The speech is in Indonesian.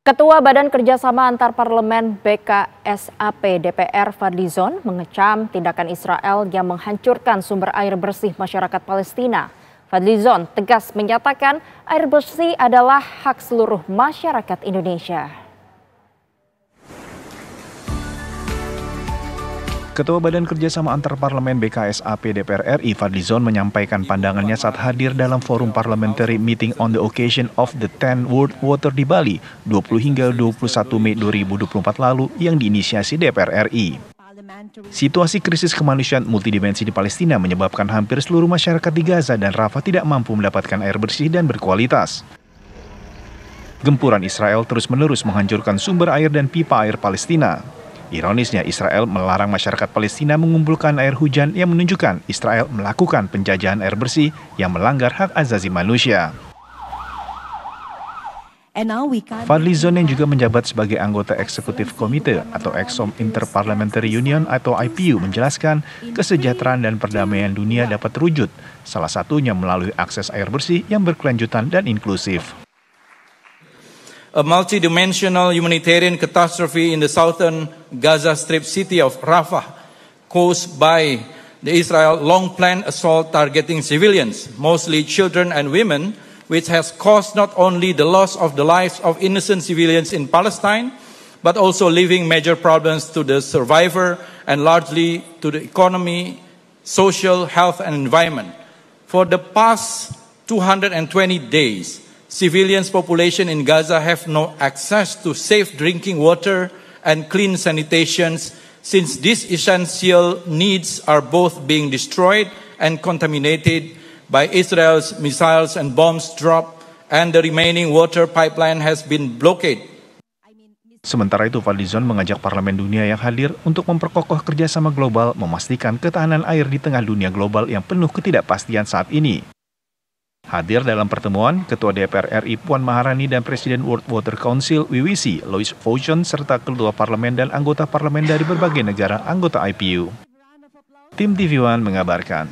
Ketua Badan Kerjasama Antar Parlemen BKSAP DPR Fadlizon mengecam tindakan Israel yang menghancurkan sumber air bersih masyarakat Palestina. Fadlizon tegas menyatakan air bersih adalah hak seluruh masyarakat Indonesia. Ketua Badan Kerjasama Antar Parlemen BKSAP DPR RI Fadlizon menyampaikan pandangannya saat hadir dalam forum parliamentary meeting on the occasion of the 10 World Water di Bali 20 hingga 21 Mei 2024 lalu yang diinisiasi DPR RI. Situasi krisis kemanusiaan multidimensi di Palestina menyebabkan hampir seluruh masyarakat di Gaza dan Rafah tidak mampu mendapatkan air bersih dan berkualitas. Gempuran Israel terus-menerus menghancurkan sumber air dan pipa air Palestina. Ironisnya, Israel melarang masyarakat Palestina mengumpulkan air hujan yang menunjukkan Israel melakukan penjajahan air bersih yang melanggar hak azazi manusia. Fadli Zon yang juga menjabat sebagai anggota eksekutif komite atau Exom Interparliamentary Union atau IPU menjelaskan kesejahteraan dan perdamaian dunia dapat terwujud, salah satunya melalui akses air bersih yang berkelanjutan dan inklusif. a multidimensional humanitarian catastrophe in the southern Gaza Strip city of Rafah caused by the Israel long planned assault targeting civilians, mostly children and women, which has caused not only the loss of the lives of innocent civilians in Palestine, but also leaving major problems to the survivor and largely to the economy, social, health, and environment. For the past 220 days, Civilians population in Gaza have no access to safe drinking water and clean sanitations, since these essential needs are both being destroyed and contaminated by Israel's missiles and bombs drop and the remaining water pipeline has been blockaded. Sementara itu, Fadlizon mengajak parlemen dunia yang hadir untuk memperkokoh kerjasama global memastikan ketahanan air di tengah dunia global yang penuh ketidakpastian saat ini. Hadir dalam pertemuan, Ketua DPR RI Puan Maharani dan Presiden World Water Council WWC Louis Fauchon serta Ketua Parlemen dan anggota parlemen dari berbagai negara anggota IPU. Tim TV One mengabarkan.